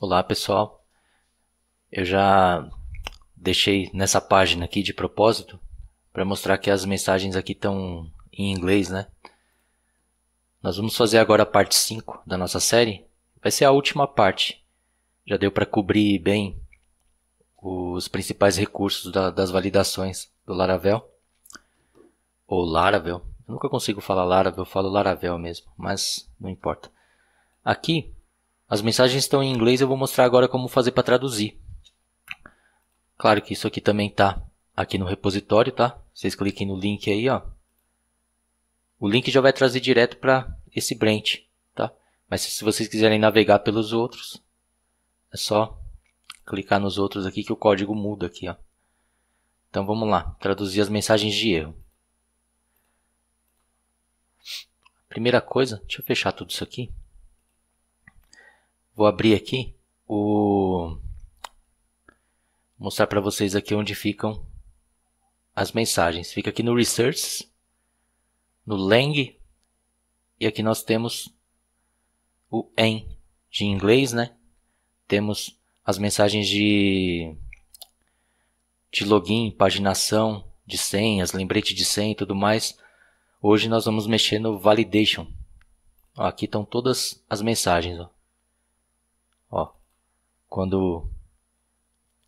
Olá pessoal, eu já deixei nessa página aqui de propósito para mostrar que as mensagens aqui estão em inglês, né? Nós vamos fazer agora a parte 5 da nossa série, vai ser a última parte. Já deu para cobrir bem os principais recursos da, das validações do Laravel ou Laravel. Eu nunca consigo falar Laravel, eu falo Laravel mesmo, mas não importa. Aqui as mensagens estão em inglês, eu vou mostrar agora como fazer para traduzir. Claro que isso aqui também está aqui no repositório, tá? Vocês cliquem no link aí, ó. O link já vai trazer direto para esse branch, tá? Mas se vocês quiserem navegar pelos outros, é só clicar nos outros aqui que o código muda aqui, ó. Então vamos lá, traduzir as mensagens de erro. Primeira coisa, deixa eu fechar tudo isso aqui. Vou abrir aqui o mostrar para vocês aqui onde ficam as mensagens. Fica aqui no Research, no Lang e aqui nós temos o em de inglês, né? Temos as mensagens de de login, paginação, de senhas, lembrete de senha e tudo mais. Hoje nós vamos mexer no validation. aqui estão todas as mensagens. Ó. Ó, quando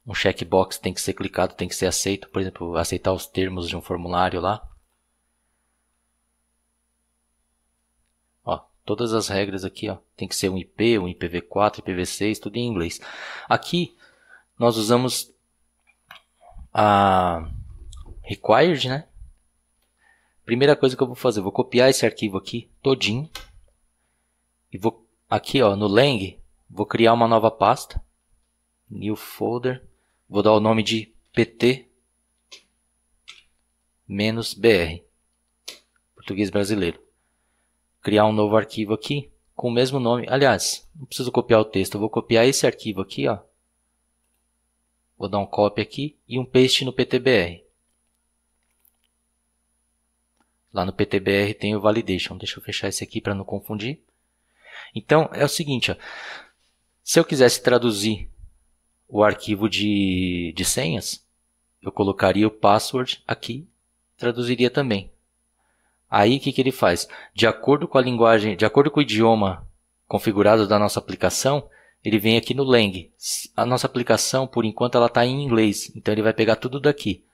um checkbox tem que ser clicado, tem que ser aceito, por exemplo, aceitar os termos de um formulário lá. Ó, todas as regras aqui, ó, tem que ser um IP, um IPv4, IPv6, tudo em inglês. Aqui nós usamos a required, né? Primeira coisa que eu vou fazer, eu vou copiar esse arquivo aqui todinho e vou aqui, ó, no lang, Vou criar uma nova pasta. New folder. Vou dar o nome de PT BR. Português brasileiro. Criar um novo arquivo aqui com o mesmo nome. Aliás, não preciso copiar o texto. Eu vou copiar esse arquivo aqui, ó. Vou dar um copy aqui e um paste no PTBR. Lá no PTBR tem o validation. Deixa eu fechar esse aqui para não confundir. Então, é o seguinte, ó. Se eu quisesse traduzir o arquivo de, de senhas, eu colocaria o password aqui, traduziria também. Aí o que, que ele faz? De acordo com a linguagem, de acordo com o idioma configurado da nossa aplicação, ele vem aqui no Lang. A nossa aplicação, por enquanto, ela está em inglês, então ele vai pegar tudo daqui.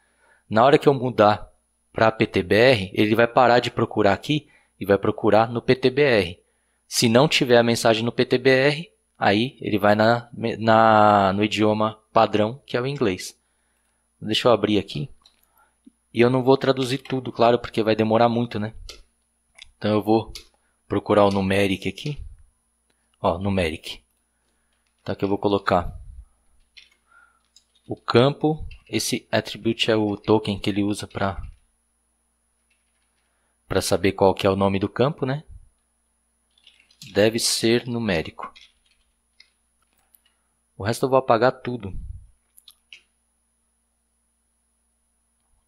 Na hora que eu mudar para PTBR, ele vai parar de procurar aqui e vai procurar no PTBR. Se não tiver a mensagem no PTBR, Aí ele vai na, na, no idioma padrão, que é o inglês. Deixa eu abrir aqui. E eu não vou traduzir tudo, claro, porque vai demorar muito, né? Então eu vou procurar o numeric aqui. Ó, numeric. Então tá, aqui eu vou colocar o campo. Esse attribute é o token que ele usa para para saber qual que é o nome do campo, né? Deve ser numérico. O resto eu vou apagar tudo.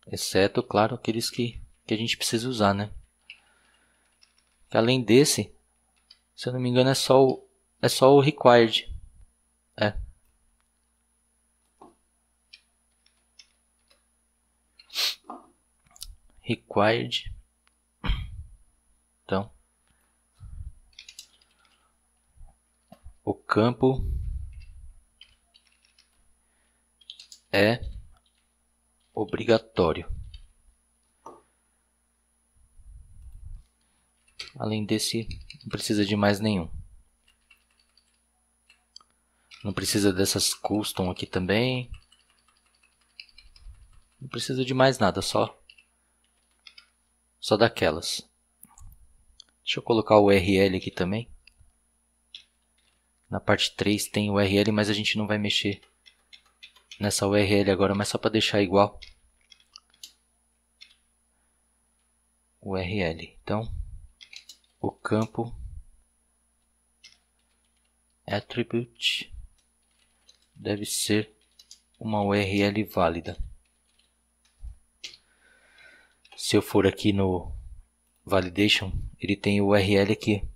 Exceto, claro, aqueles que, que a gente precisa usar, né? Que além desse, se eu não me engano, é só o, é só o required. É. Required. Então. O campo é obrigatório. Além desse, não precisa de mais nenhum. Não precisa dessas custom aqui também. Não precisa de mais nada, só só daquelas. Deixa eu colocar o URL aqui também. Na parte 3 tem o URL, mas a gente não vai mexer nessa URL agora, mas só para deixar igual. URL. Então, o campo attribute deve ser uma URL válida. Se eu for aqui no validation, ele tem URL aqui.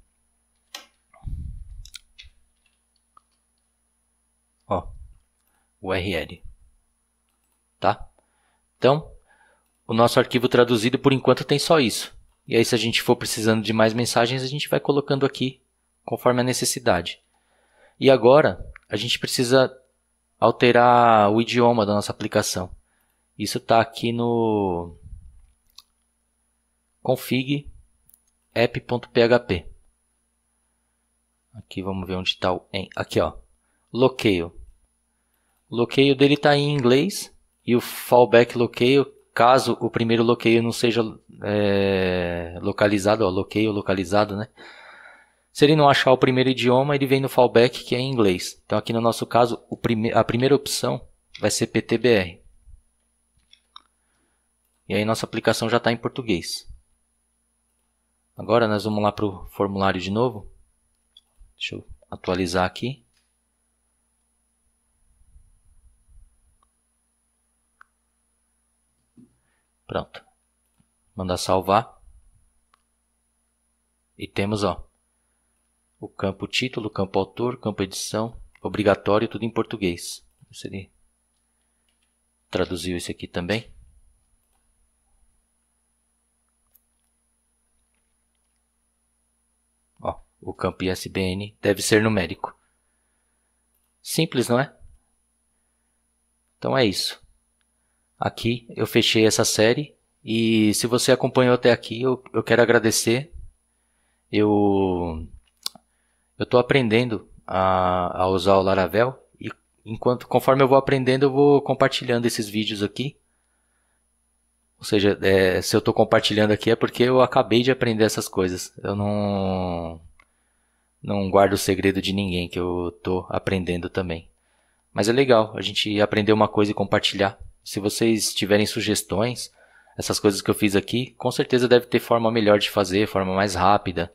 URL. Tá? Então, o nosso arquivo traduzido por enquanto tem só isso. E aí, se a gente for precisando de mais mensagens, a gente vai colocando aqui conforme a necessidade. E agora, a gente precisa alterar o idioma da nossa aplicação. Isso está aqui no config app.php. Aqui vamos ver onde está o em. Aqui ó, Locale. O Loqueio dele está em inglês e o fallback loqueio, caso o primeiro loqueio não seja é, localizado, ó, loqueio localizado, né? Se ele não achar o primeiro idioma, ele vem no fallback que é em inglês. Então aqui no nosso caso, prime a primeira opção vai ser PTBR. E aí nossa aplicação já está em português. Agora nós vamos lá para o formulário de novo. Deixa eu atualizar aqui. Pronto. Mandar salvar. E temos, ó, o campo título, campo autor, campo edição, obrigatório, tudo em português. Ele traduziu isso aqui também. Ó, o campo ISBN deve ser numérico. Simples, não é? Então é isso. Aqui eu fechei essa série e se você acompanhou até aqui, eu, eu quero agradecer. Eu eu estou aprendendo a, a usar o Laravel e enquanto conforme eu vou aprendendo, eu vou compartilhando esses vídeos aqui. Ou seja, é, se eu estou compartilhando aqui é porque eu acabei de aprender essas coisas. Eu não não guardo o segredo de ninguém que eu estou aprendendo também. Mas é legal a gente aprender uma coisa e compartilhar. Se vocês tiverem sugestões, essas coisas que eu fiz aqui, com certeza deve ter forma melhor de fazer, forma mais rápida.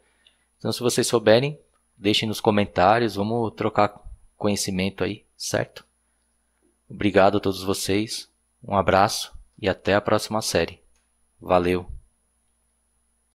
Então, se vocês souberem, deixem nos comentários, vamos trocar conhecimento aí, certo? Obrigado a todos vocês, um abraço e até a próxima série. Valeu!